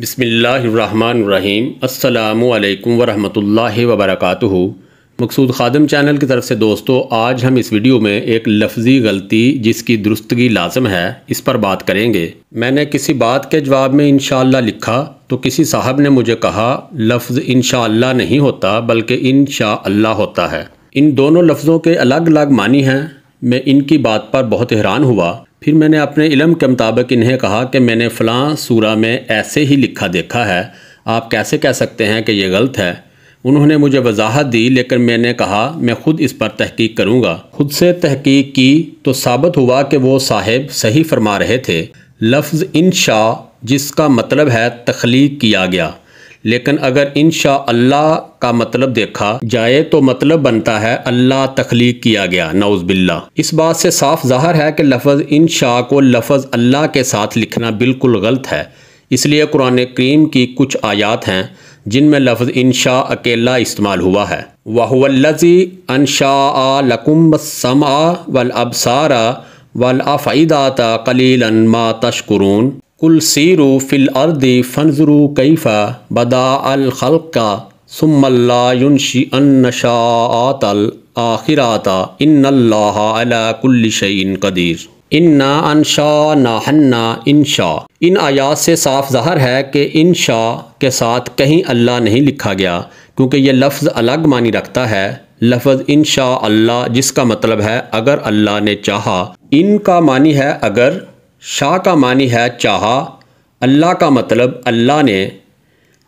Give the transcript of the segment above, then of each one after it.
बसमीम् अल्लाम वरहमल वबरक मकसूद ख़ादम चैनल की तरफ से दोस्तों आज हम इस वीडियो में एक लफ्ज़ी गलती जिसकी दुरुस्तगी लाजम है इस पर बात करेंगे मैंने किसी बात के जवाब में इन लिखा तो किसी साहब ने मुझे कहा लफ्ज़ इन नहीं होता बल्कि इन होता है इन दोनों लफ्ज़ों के अलग अलग मानी हैं मैं इनकी बात पर बहुत हैरान हुआ फिर मैंने अपने इलम के मुताबिक इन्हें कहा कि मैंने फ़लाँ सूरा में ऐसे ही लिखा देखा है आप कैसे कह सकते हैं कि यह गलत है उन्होंने मुझे वजाहत दी लेकिन मैंने कहा मैं ख़ुद इस पर तहकीक करूँगा खुद से तहकीक की तो साबित हुआ कि वो साहेब सही फरमा रहे थे लफ्ज़ इन शाह जिसका मतलब है तख्लीक किया गया लेकिन अगर इन अल्लाह का मतलब देखा जाए तो मतलब बनता है अल्लाह तख्लीक किया गया नाउज बिल्ला इस बात से साफ जाहर है कि लफज इन शाह को लफज अल्लाह के साथ लिखना बिल्कुल गलत है इसलिए कुरान करीम की कुछ आयात हैं जिनमें लफ्ज़ शाह अकेला इस्तेमाल हुआ है वाहवल्लजी अनशा लकुम समा वल अबसारा वल अफ़ादाता कलीलन मा तशकुरून कुल सीरू फिल अर्दी फनजरू कैफ़ा बदा अलखल का सुमल्लाशी अनशातल आखिराता इन अलाकुल्लिशन कदीर इन्ना अनशा ना हन्ना इनशा इन आयात से साफ जहर है कि इन शाह के साथ कहीं अल्लाह नहीं लिखा गया क्योंकि यह लफ्ज़ अलग मानी रखता है लफज इन शाह अल्लाह जिसका मतलब है अगर अल्लाह ने चाहा का मानी है अगर शाह का मानी है चाहा अल्लाह का मतलब अल्लाह ने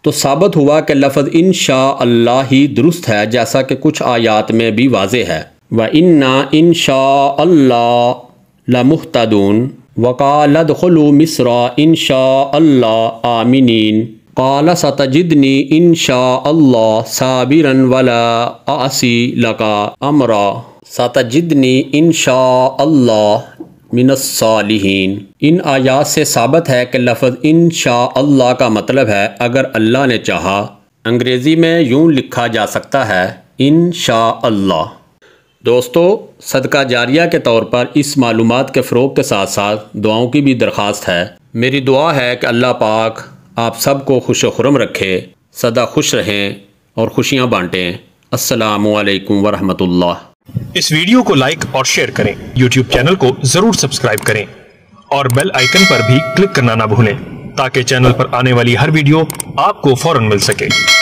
तो साबित हुआ कि लफ्ज़ इन शाह अल्लाह ही दुरुस्त है जैसा कि कुछ आयात में भी वाज है व इन्ना इन शाह अल्लाह लमुहतदून वकालद खलू मिसरा इन शाह अल्लाह आमिनीन काला सतजिदनी इन शाह अल्लाह साबिरन वला आसी लका अमरा सतजिदनी इन शाह अल्लाह मिनसालहन इन आयात से साबित है कि लफ्ज़ इन शाह अल्लाह का मतलब है अगर अल्लाह ने चाहा अंग्रेज़ी में यूं लिखा जा सकता है इन शाह अल्लाह दोस्तों सदका जारिया के तौर पर इस मालूम के फ़रोग के साथ साथ दुआओं की भी दरख्वास्त है मेरी दुआ है कि अल्लाह पाक आप सबको खुश खुरम रखे सदा खुश रहें और खुशियाँ बाँटें असलकम वरहमल्ला इस वीडियो को लाइक और शेयर करें यूट्यूब चैनल को जरूर सब्सक्राइब करें और बेल आइकन पर भी क्लिक करना ना भूलें ताकि चैनल पर आने वाली हर वीडियो आपको फौरन मिल सके